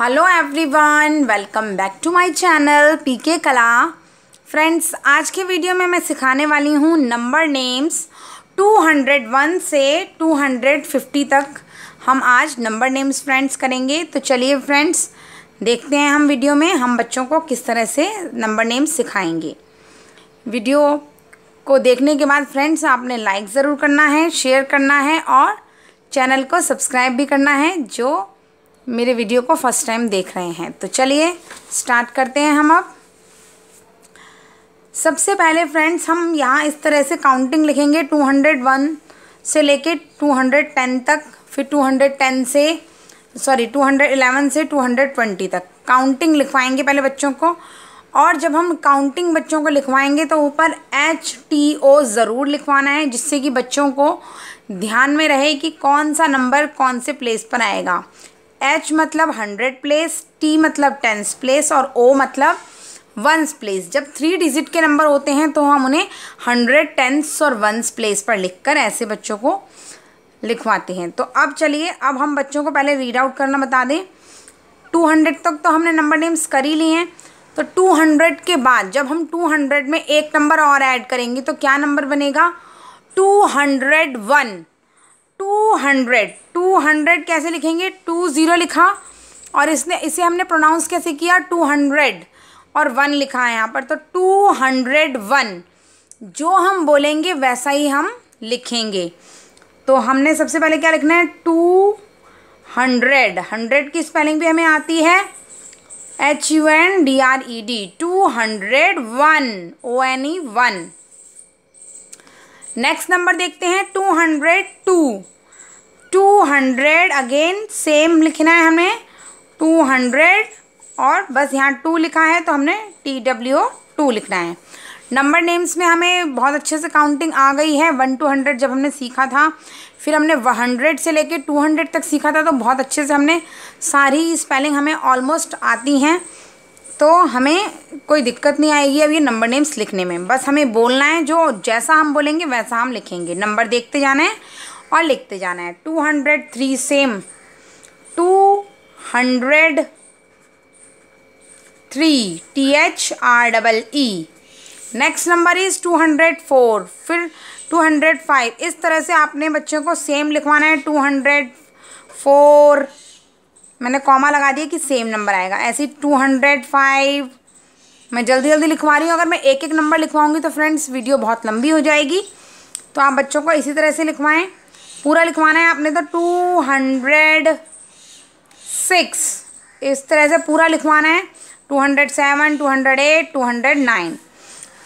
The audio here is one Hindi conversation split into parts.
hello everyone welcome back to my channel PK कला फ्रेंड्स आज के वीडियो में मैं सिखाने वाली हूँ नंबर नेम्स 201 से 250 तक हम आज नंबर नेम्स फ्रेंड्स करेंगे तो चलिए फ्रेंड्स देखते हैं हम वीडियो में हम बच्चों को किस तरह से नंबर नेम्स सिखाएंगे वीडियो को देखने के बाद फ्रेंड्स आपने लाइक ज़रूर करना है शेयर करना है और चैनल को सब्सक्राइब भी करना है जो मेरे वीडियो को फर्स्ट टाइम देख रहे हैं तो चलिए स्टार्ट करते हैं हम अब सबसे पहले फ्रेंड्स हम यहाँ इस तरह से काउंटिंग लिखेंगे टू हंड्रेड वन से लेके टू हंड्रेड टेन तक फिर टू हंड्रेड टेन से सॉरी टू हंड्रेड एलेवन से टू हंड्रेड ट्वेंटी तक काउंटिंग लिखवाएंगे पहले बच्चों को और जब हम काउंटिंग बच्चों को लिखवाएंगे तो ऊपर एच टी ओ ज़रूर लिखवाना है जिससे कि बच्चों को ध्यान में रहे कि कौन सा नंबर कौन से प्लेस पर आएगा एच मतलब हंड्रेड प्लेस टी मतलब टेंस प्लेस और ओ मतलब वंस प्लेस जब थ्री डिजिट के नंबर होते हैं तो हम उन्हें हंड्रेड टेंस और वंस प्लेस पर लिखकर ऐसे बच्चों को लिखवाते हैं तो अब चलिए अब हम बच्चों को पहले रीड आउट करना बता दें टू हंड्रेड तक तो हमने नंबर नेम्स कर ही लिए हैं तो टू हंड्रेड के बाद जब हम टू हंड्रेड में एक नंबर और ऐड करेंगे तो क्या नंबर बनेगा two hundred one two hundred two hundred कैसे लिखेंगे टू ज़ीरो लिखा और इसने इसे हमने प्रोनाउंस कैसे किया टू हंड्रेड और वन लिखा है यहाँ पर तो टू हंड्रेड वन जो हम बोलेंगे वैसा ही हम लिखेंगे तो हमने सबसे पहले क्या लिखना है टू हंड्रेड हंड्रेड की स्पेलिंग भी हमें आती है H U N D R E D two hundred one O N E one next number देखते हैं two hundred two two hundred again same लिखना है हमें टू हंड्रेड और बस यहाँ टू लिखा है तो हमने टी डब्ल्यू टू लिखना है नंबर नेम्स में हमें बहुत अच्छे से काउंटिंग आ गई है वन टू हंड्रेड जब हमने सीखा था फिर हमने हंड्रेड से लेके टू हंड्रेड तक सीखा था तो बहुत अच्छे से हमने सारी स्पेलिंग हमें ऑलमोस्ट आती हैं तो हमें कोई दिक्कत नहीं आएगी अब ये नंबर नेम्स लिखने में बस हमें बोलना है जो जैसा हम बोलेंगे वैसा हम लिखेंगे नंबर देखते जाना है और लिखते जाना है two hundred three same two hundred three T H R double E next number is two hundred four फिर टू हंड्रेड फाइव इस तरह से आपने बच्चों को सेम लिखवाना है टू हंड्रेड फोर मैंने कॉमा लगा दिया कि सेम नंबर आएगा ऐसे टू हंड्रेड फाइव मैं जल्दी जल्दी लिखवा रही हूँ अगर मैं एक एक नंबर लिखवाऊँगी तो फ्रेंड्स वीडियो बहुत लंबी हो जाएगी तो आप बच्चों को इसी तरह से लिखवाएं पूरा लिखवाना है आपने तो टू हंड्रेड सिक्स इस तरह से पूरा लिखवाना है two hundred seven two hundred eight two hundred nine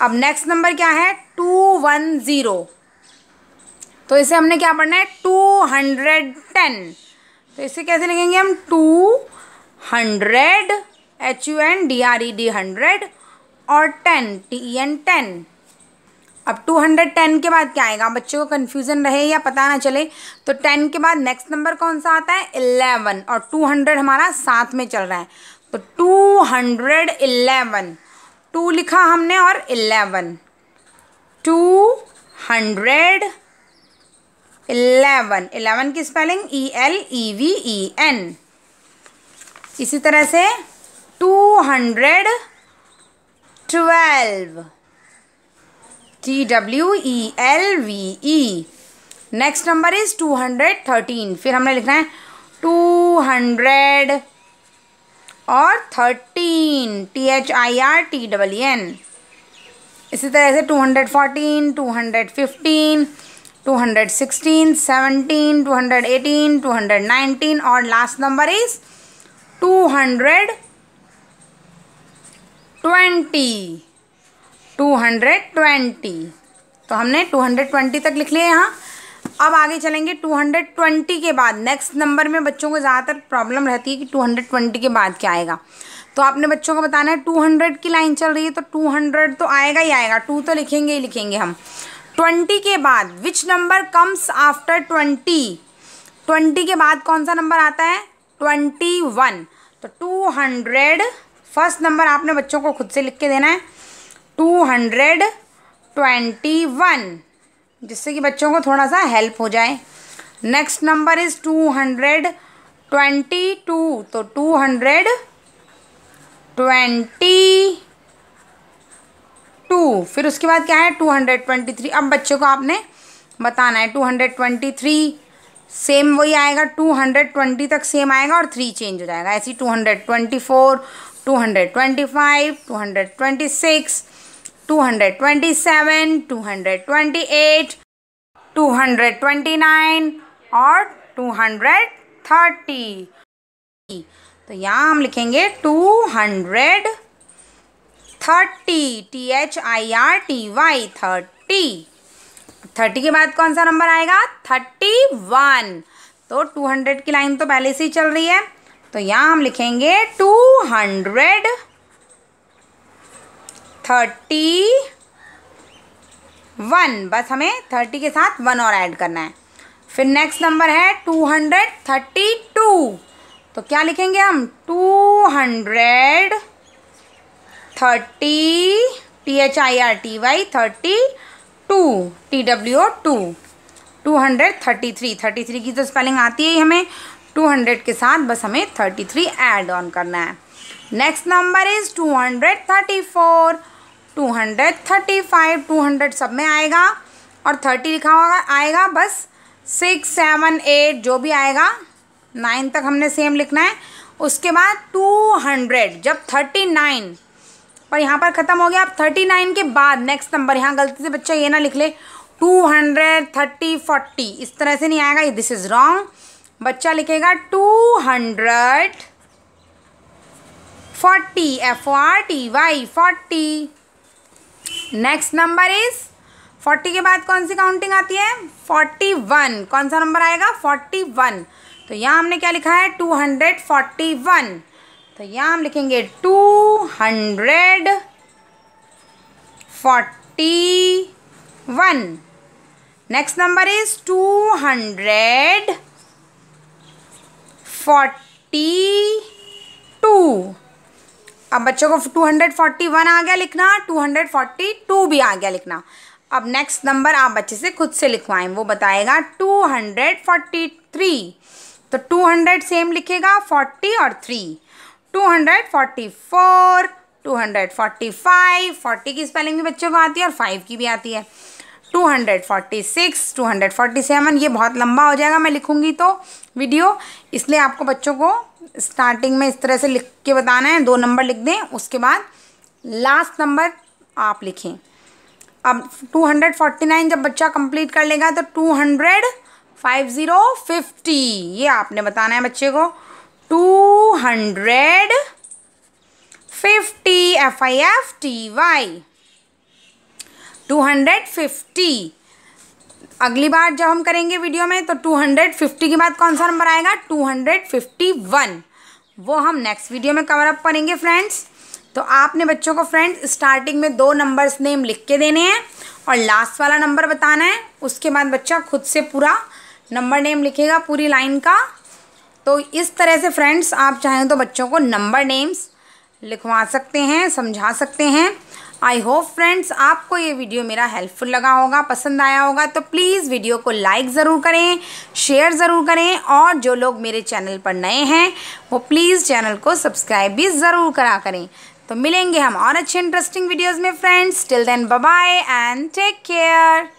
अब नेक्स्ट नंबर क्या है टू वन ज़ीरो तो इसे हमने क्या पढ़ना है टू हंड्रेड टेन तो इसे कैसे लिखेंगे हम two hundred H U N D R E D hundred और ten T E N ten अब टू हंड्रेड टेन के बाद क्या आएगा बच्चों को कन्फ्यूज़न रहे या पता ना चले तो टेन के बाद नेक्स्ट नंबर कौन सा आता है इलेवन और टू हंड्रेड हमारा साथ में चल रहा है तो टू हंड्रेड इलेवन टू लिखा हमने और eleven two hundred eleven eleven की spelling E L E V E N इसी तरह से two hundred twelve T W E L V E next number is two hundred thirteen फिर हमने लिखना है टू हंड्रेड और thirteen T H I R T W N इसी तरह से two hundred fourteen two hundred fifteen two hundred sixteen seventeen two hundred eighteen two hundred nineteen और last number is two hundred twenty two hundred twenty तो हमने टू हंड्रेड ट्वेंटी तक लिख लिया यहाँ अब आगे चलेंगे 220 के बाद नेक्स्ट नंबर में बच्चों को ज़्यादातर प्रॉब्लम रहती है कि 220 के बाद क्या आएगा तो आपने बच्चों को बताना है 200 की लाइन चल रही है तो 200 तो आएगा ही आएगा टू तो लिखेंगे ही लिखेंगे हम ट्वेंटी के बाद which number comes after twenty twenty के बाद कौन सा नंबर आता है ट्वेंटी वन तो टू हंड्रेड फर्स्ट नंबर आपने बच्चों को खुद से लिख के देना है टू हंड्रेड ट्वेंटी वन जिससे कि बच्चों को थोड़ा सा हेल्प हो जाए next number is two hundred twenty two तो टू हंड्रेड ट्वेंटी टू फिर उसके बाद क्या है टू हंड्रेड ट्वेंटी थ्री अब बच्चों को आपने बताना है two hundred twenty three same वही आएगा टू हंड्रेड ट्वेंटी तक सेम आएगा और थ्री चेंज हो जाएगा ऐसी two hundred twenty four two hundred twenty five two hundred twenty six two hundred twenty seven two hundred twenty eight two hundred twenty nine और टू हंड्रेड थर्टी तो यहाँ हम लिखेंगे two hundred thirty T H I R T Y thirty thirty के बाद कौन सा नंबर आएगा थर्टी वन तो टू हंड्रेड की लाइन तो पहले से ही चल रही है तो यहाँ हम लिखेंगे टू हंड्रेड थर्टी वन बस हमें थर्टी के साथ वन और ऐड करना है फिर नेक्स्ट नंबर है टू हंड्रेड थर्टी टू तो क्या लिखेंगे हम two hundred thirty T H I R T Y thirty two T W O two two hundred thirty three thirty three की तो स्पेलिंग आती है हमें टू हंड्रेड के साथ बस हमें थर्टी थ्री एड ऑन करना है next number is two hundred thirty four two hundred thirty five two hundred सब में आएगा और थर्टी लिखा हुआ आएगा बस सिक्स सेवन एट जो भी आएगा नाइन तक हमने सेम लिखना है उसके बाद टू हंड्रेड जब थर्टी नाइन पर यहाँ पर ख़त्म हो गया अब थर्टी नाइन के बाद नेक्स्ट नंबर यहाँ गलती से बच्चा ये ना लिख ले टू हंड्रेड थर्टी फोर्टी इस तरह से नहीं आएगा ये दिस इज़ रॉन्ग बच्चा लिखेगा two hundred forty F R T Y forty next number is forty के बाद कौन सी काउंटिंग आती है फोर्टी वन कौन सा नंबर आएगा फोर्टी वन तो यहाँ हमने क्या लिखा है टू हंड्रेड फोर्टी वन तो यहाँ हम लिखेंगे two hundred forty one next number is two hundred forty two अब बच्चों को टू हंड्रेड फोर्टी वन आ गया लिखना टू हंड्रेड फोर्टी टू भी आ गया लिखना अब नेक्स्ट नंबर आप बच्चे से खुद से लिखवाएं वो बताएगा टू हंड्रेड फोर्टी थ्री तो टू हंड्रेड सेम लिखेगा फोर्टी और थ्री 244 245 40 की स्पेलिंग भी बच्चों को आती है और 5 की भी आती है 246 247 ये बहुत लंबा हो जाएगा मैं लिखूँगी तो वीडियो इसलिए आपको बच्चों को स्टार्टिंग में इस तरह से लिख के बताना है दो नंबर लिख दें उसके बाद लास्ट नंबर आप लिखें अब 249 जब बच्चा कंप्लीट कर लेगा तो 200 50 50 ये आपने बताना है बच्चे को two hundred fifty F I F T Y two hundred fifty अगली बार जब हम करेंगे वीडियो में तो टू हंड्रेड फिफ्टी के बाद कौन सा नंबर आएगा टू हंड्रेड फिफ्टी वन वो हम नेक्स्ट वीडियो में कवर अप करेंगे फ्रेंड्स तो आपने बच्चों को फ्रेंड्स स्टार्टिंग में दो नंबर्स नेम लिख के देने हैं और लास्ट वाला नंबर बताना है उसके बाद बच्चा खुद से पूरा नंबर नेम लिखेगा पूरी लाइन का तो इस तरह से फ्रेंड्स आप चाहें तो बच्चों को नंबर नेम्स लिखवा सकते हैं समझा सकते हैं आई होप फ्रेंड्स आपको ये वीडियो मेरा हेल्पफुल लगा होगा पसंद आया होगा तो प्लीज़ वीडियो को लाइक ज़रूर करें शेयर ज़रूर करें और जो लोग मेरे चैनल पर नए हैं वो प्लीज़ चैनल को सब्सक्राइब भी ज़रूर करा करें तो मिलेंगे हम और अच्छे इंटरेस्टिंग वीडियोज़ में friends till then bye and take care